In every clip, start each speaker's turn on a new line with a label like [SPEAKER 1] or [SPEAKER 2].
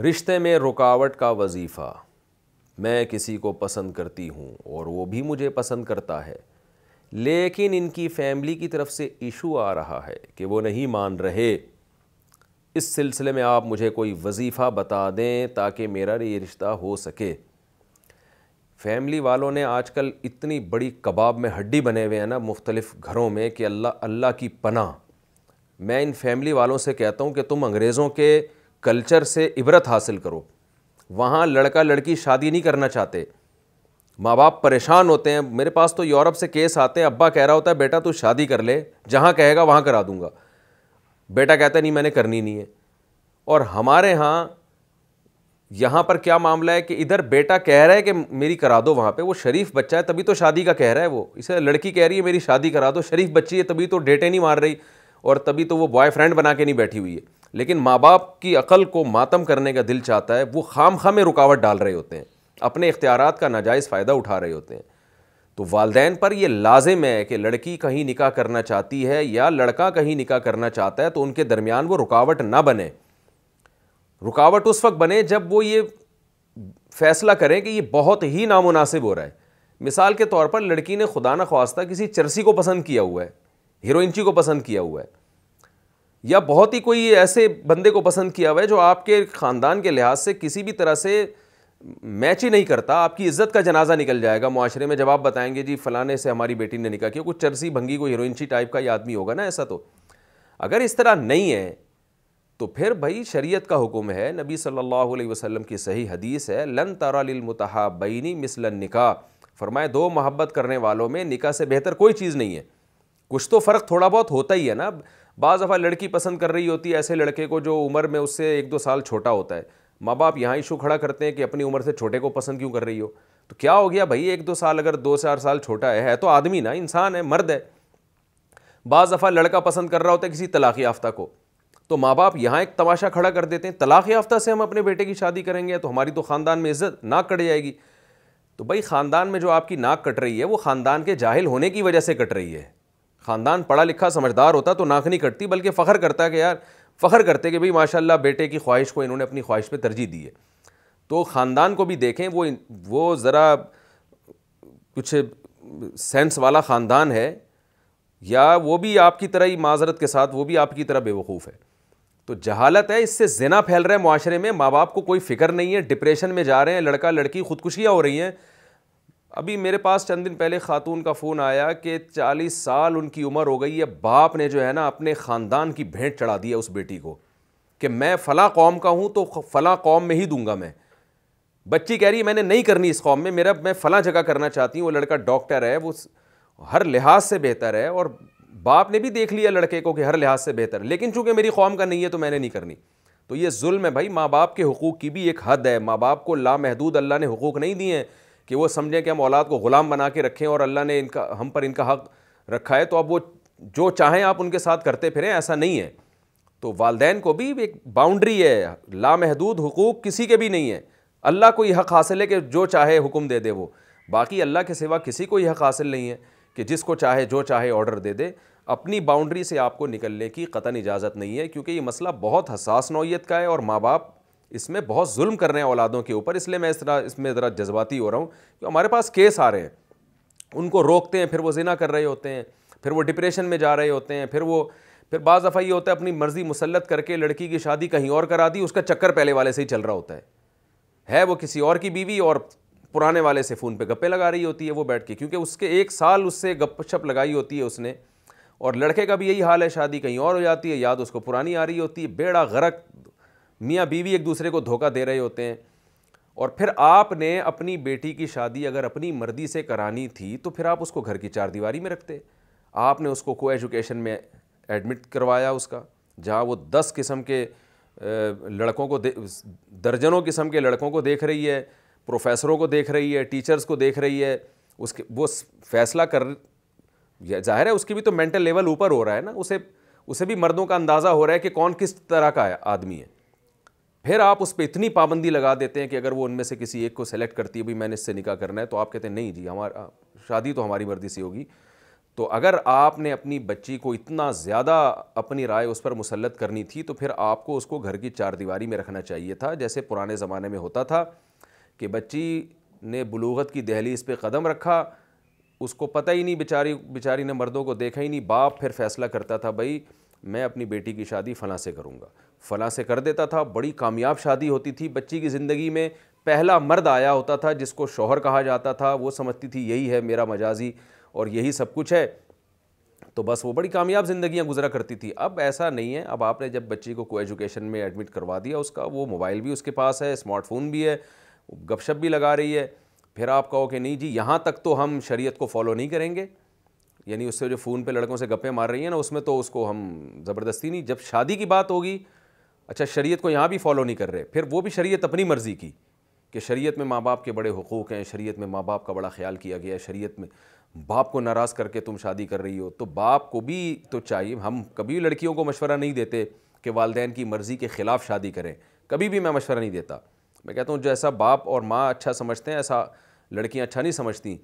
[SPEAKER 1] रिश्ते में रुकावट का वजीफ़ा मैं किसी को पसंद करती हूँ और वो भी मुझे पसंद करता है लेकिन इनकी फैमिली की तरफ से इशू आ रहा है कि वो नहीं मान रहे इस सिलसिले में आप मुझे कोई वजीफ़ा बता दें ताकि मेरा ये रिश्ता हो सके फैमिली वालों ने आजकल इतनी बड़ी कबाब में हड्डी बने हुए हैं ना मुख्तलिफ़ घरों में कि अल्लाह अल्लाह की पनाह मैं इन फैमिली वालों से कहता हूँ कि तुम अंग्रेज़ों के कल्चर से इबरत हासिल करो वहाँ लड़का लड़की शादी नहीं करना चाहते माँ बाप परेशान होते हैं मेरे पास तो यूरोप से केस आते हैं अब्बा कह रहा होता है बेटा तू शादी कर ले जहाँ कहेगा वहाँ करा दूँगा बेटा कहता नहीं मैंने करनी नहीं है और हमारे यहाँ यहाँ पर क्या मामला है कि इधर बेटा कह रहा है कि मेरी करा दो वहाँ पे वो शरीफ बच्चा है तभी तो शादी का कह रहा है वो इसे लड़की कह रही है मेरी शादी करा दो शरीफ बच्ची है तभी तो डेटे नहीं मार रही और तभी तो वो बॉयफ्रेंड बना के नहीं बैठी हुई है लेकिन माँ बाप की अकल को मातम करने का दिल चाहता है वो खाम खाम में रुकावट डाल रहे होते हैं अपने इख्तियार का नाजायज़ फ़ायदा उठा रहे होते हैं तो वालदेन पर यह लाजिम है कि लड़की कहीं निकाह करना चाहती है या लड़का कहीं निकाह करना चाहता है तो उनके दरमियान वो रुकावट ना बने रुकावट उस वक्त बने जब वो ये फैसला करें कि ये बहुत ही नामनासिब हो रहा है मिसाल के तौर पर लड़की ने खुदा न खास्ता किसी चरसी को पसंद किया हुआ है हीरोइनची को पसंद किया हुआ है या बहुत ही कोई ऐसे बंदे को पसंद किया हुआ है जो आपके ख़ानदान के लिहाज से किसी भी तरह से मैच ही नहीं करता आपकी इज्जत का जनाजा निकल जाएगा माशरे में जब आप बताएंगे जी फलाने से हमारी बेटी ने निकाह किया कुछ चरसी भंगी कोई हीरोइनशी टाइप का ये आदमी होगा ना ऐसा तो अगर इस तरह नहीं है तो फिर भाई शरीयत का हुक्म है नबी सल्लल्लाहु अलैहि वसल्लम की सही हदीस है लन तारा बैनी मिसलन निका फरमाए दो मोहब्बत करने वालों में निका से बेहतर कोई चीज़ नहीं है कुछ तो फ़र्क थोड़ा बहुत होता ही है ना बाज़ दफ़ा लड़की पसंद कर रही होती है ऐसे लड़के को जो उम्र में उससे एक दो साल छोटा होता है माँ बाप यहाँ इशू खड़ा करते हैं कि अपनी उम्र से छोटे को पसंद क्यों कर रही हो तो क्या हो गया भाई एक दो साल अगर दो चार साल छोटा है, है तो आदमी ना इंसान है मर्द है बाज़ दफ़ा लड़का पसंद कर रहा होता है किसी तलाक़ याफ्ता को तो माँ बाप यहाँ एक तमाशा खड़ा कर देते हैं तलाक़ याफ्ता से हम अपने बेटे की शादी करेंगे तो हमारी तो ख़ानदान में इज़्ज़त नाक कट जाएगी तो भाई ख़ानदान में जो आपकी नाक कट रही है वो ख़ानदान के जाहिल होने की वजह से कट रही है ख़ानदान पढ़ा लिखा समझदार होता तो नाखनी कटती बल्कि फ़ख्र करता कि यार फ़ख्र करते कि भाई माशाल्लाह बेटे की ख्वाहिश को इन्होंने अपनी ख्वाहिश पे तरजीह दी है तो ख़ानदान को भी देखें वो वो ज़रा कुछ सेंस वाला ख़ानदान है या वो भी आपकी तरह ही माजरत के साथ वो भी आपकी तरह बेवकूफ़ है तो जहालत है इससे जना फैल रहा है माशरे में माँ बाप को कोई फिक्र नहीं है डिप्रेशन में जा रहे हैं लड़का लड़की खुदकुशियाँ हो रही हैं अभी मेरे पास चंद दिन पहले खातून का फ़ोन आया कि चालीस साल उनकी उम्र हो गई है बाप ने जो है ना अपने ख़ानदान की भेंट चढ़ा दिया उस बेटी को कि मैं फ़लाँ कौम का हूँ तो फ़लाँ कौम में ही दूंगा मैं बच्ची कह रही है मैंने नहीं करनी इस कौम में मेरा मैं फ़लाँ जगह करना चाहती हूँ वो लड़का डॉक्टर है वो हर लिहाज से बेहतर है और बाप ने भी देख लिया लड़के को कि हर लिहाज से बेहतर है लेकिन चूँकि मेरी कौम का नहीं है तो मैंने नहीं करनी तो ये जुल्म है भाई माँ बाप के हकूक़ की भी एक हद है माँ बाप को लामहदूद अल्लाह ने हकूक़ नहीं दिए हैं कि वो समझें कि हम औलाद को ग़ुलाम बना के रखें और अल्लाह ने इनका हम पर इनका हक़ रखा है तो अब वो जो चाहें आप उनके साथ करते फिरें ऐसा नहीं है तो वालदेन को भी एक बाउंड्री है लामहदूद हकूक़ किसी के भी नहीं है अल्लाह को यह हक़ हासिल है कि जो चाहे हुक्म दे दे वो बाकी अल्लाह के सिवा किसी को यह हक़ हासिल नहीं है कि जिसको चाहे जो चाहे ऑर्डर दे दे अपनी बाउंड्री से आपको निकलने की कतन इजाज़त नहीं है क्योंकि ये मसला बहुत हसास नौीयत का है और माँ बाप इसमें बहुत जुल्म कर रहे हैं औलादों के ऊपर इसलिए मैं इस तरह इसमें ज़रा जज्बाती हो रहा हूँ कि हमारे पास केस आ रहे हैं उनको रोकते हैं फिर वो जिना कर रहे होते हैं फिर वो डिप्रेशन में जा रहे होते हैं फिर वो फिर बाज़ दफ़ा ये होता है अपनी मर्ज़ी मुसलत करके लड़की की शादी कहीं और करा दी उसका चक्कर पहले वाले से ही चल रहा होता है है वो किसी और की बीवी और पुराने वाले से फ़ोन पे गप्पे लगा रही होती है वो बैठ के क्योंकि उसके एक साल उससे गप शप लगाई होती है उसने और लड़के का भी यही हाल है शादी कहीं और हो जाती है याद उसको पुरानी आ रही होती है बेड़ा गरक मियाँ बीवी एक दूसरे को धोखा दे रहे होते हैं और फिर आपने अपनी बेटी की शादी अगर अपनी मर्जी से करानी थी तो फिर आप उसको घर की चार दीवारी में रखते आपने उसको को एजुकेशन में एडमिट करवाया उसका जहाँ वो दस किस्म के लड़कों को दर्जनों किस्म के लड़कों को देख रही है प्रोफेसरों को देख रही है टीचर्स को देख रही है उसके वो फैसला कर जाहिर है उसकी भी तो मेंटल लेवल ऊपर हो रहा है ना उसे उसे भी मर्दों का अंदाज़ा हो रहा है कि कौन किस तरह का आदमी है फिर आप उस पर इतनी पाबंदी लगा देते हैं कि अगर वो उनमें से किसी एक को सेलेक्ट करती है भाई मैंने इससे निकाह करना है तो आप कहते हैं नहीं जी हमारा शादी तो हमारी मर्जी से होगी तो अगर आपने अपनी बच्ची को इतना ज़्यादा अपनी राय उस पर मुसलत करनी थी तो फिर आपको उसको घर की चार दीवारी में रखना चाहिए था जैसे पुराने ज़माने में होता था कि बच्ची ने बलूगत की दहलीज पे कदम रखा उसको पता ही नहीं बेचारी बेचारी ने मर्दों को देखा ही नहीं बाप फिर फैसला करता था भाई मैं अपनी बेटी की शादी फ़लाँ से करूँगा फ़लाँ से कर देता था बड़ी कामयाब शादी होती थी बच्ची की ज़िंदगी में पहला मर्द आया होता था जिसको शोहर कहा जाता था वो समझती थी यही है मेरा मजाजी और यही सब कुछ है तो बस वो बड़ी कामयाब ज़िंदियाँ गुजरा करती थी अब ऐसा नहीं है अब आपने जब बच्ची को को एजुकेशन में एडमिट करवा दिया उसका वो मोबाइल भी उसके पास है स्मार्टफोन भी है गपशप भी लगा रही है फिर आप कहो कि नहीं जी यहाँ तक तो हम शरीयत को फॉलो नहीं करेंगे यानी उससे जो फ़ोन पे लड़कों से गप्पे मार रही हैं ना उसमें तो उसको हम ज़बरदस्ती नहीं जब शादी की बात होगी अच्छा शरीयत को यहाँ भी फॉलो नहीं कर रहे फिर वो भी शरीयत अपनी मर्ज़ी की कि शरीयत में माँ बाप के बड़े हकूक़ हैं शरीयत में माँ बाप का बड़ा ख्याल किया गया है शरीयत में बाप को नाराज़ करके तुम शादी कर रही हो तो बाप को भी तो चाहिए हम कभी लड़कियों को मशवरा नहीं देते कि वालदेन की मर्ज़ी के ख़िलाफ़ शादी करें कभी भी मैं मशवरा नहीं देता मैं कहता हूँ जैसा बाप और माँ अच्छा समझते हैं ऐसा लड़कियाँ अच्छा नहीं समझती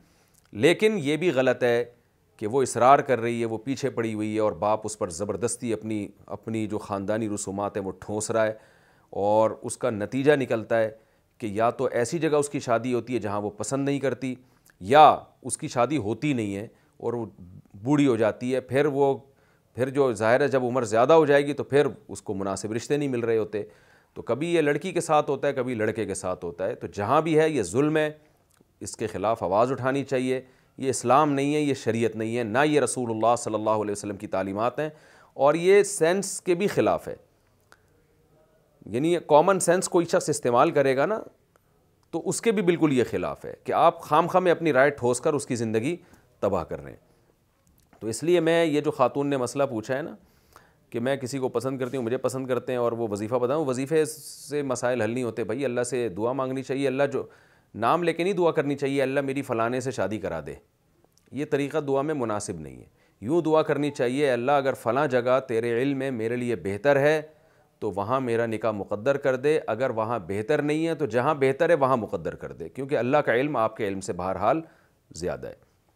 [SPEAKER 1] लेकिन ये भी गलत है कि वो इसरार कर रही है वो पीछे पड़ी हुई है और बाप उस पर ज़बरदस्ती अपनी अपनी जो ख़ानदानी रसूमात हैं वो ठोंस रहा है और उसका नतीजा निकलता है कि या तो ऐसी जगह उसकी शादी होती है जहाँ वो पसंद नहीं करती या उसकी शादी होती नहीं है और वो बूढ़ी हो जाती है फिर वो फिर जो ज़ाहिर है जब उम्र ज़्यादा हो जाएगी तो फिर उसको मुनासिब रिश्ते नहीं मिल रहे होते तो कभी ये लड़की के साथ होता है कभी लड़के के साथ होता है तो जहाँ भी है ये जुल्म है इसके ख़िलाफ़ आवाज़ उठानी चाहिए ये इस्लाम नहीं है ये शरीयत नहीं है ना ये रसूलुल्लाह सल्लल्लाहु अलैहि वसल्लम की तालीमात हैं और ये सेंस के भी ख़िलाफ़ है यानी कॉमन सेंस कोई शख्स इस्तेमाल करेगा ना तो उसके भी बिल्कुल ये ख़िलाफ़ है कि आप खाम खाम में अपनी राय ठोस कर उसकी ज़िंदगी तबाह कर रहे हैं तो इसलिए मैं ये जो खातून ने मसला पूछा है ना कि मैं किसी को पसंद करती हूँ मुझे पसंद करते हैं और वो वजीफ़ा बताऊँ वजीफ़े से मसाइल हल नहीं होते भाई अल्लाह से दुआ मांगनी चाहिए अल्लाह जो नाम लेके नहीं दुआ करनी चाहिए अल्लाह मेरी फ़लाने से शादी करा दे ये तरीक़ा दुआ में मुनासिब नहीं है यूँ दुआ करनी चाहिए अल्लाह अगर फ़लाँ जगह तेरे इल्म में मेरे लिए बेहतर है तो वहाँ मेरा निका मुकद्दर कर दे अगर वहाँ बेहतर नहीं है तो जहाँ बेहतर है वहाँ मुकद्दर कर दे क्योंकि अल्लाह का इल्म आपके इल्म से बहरहाल ज़्यादा है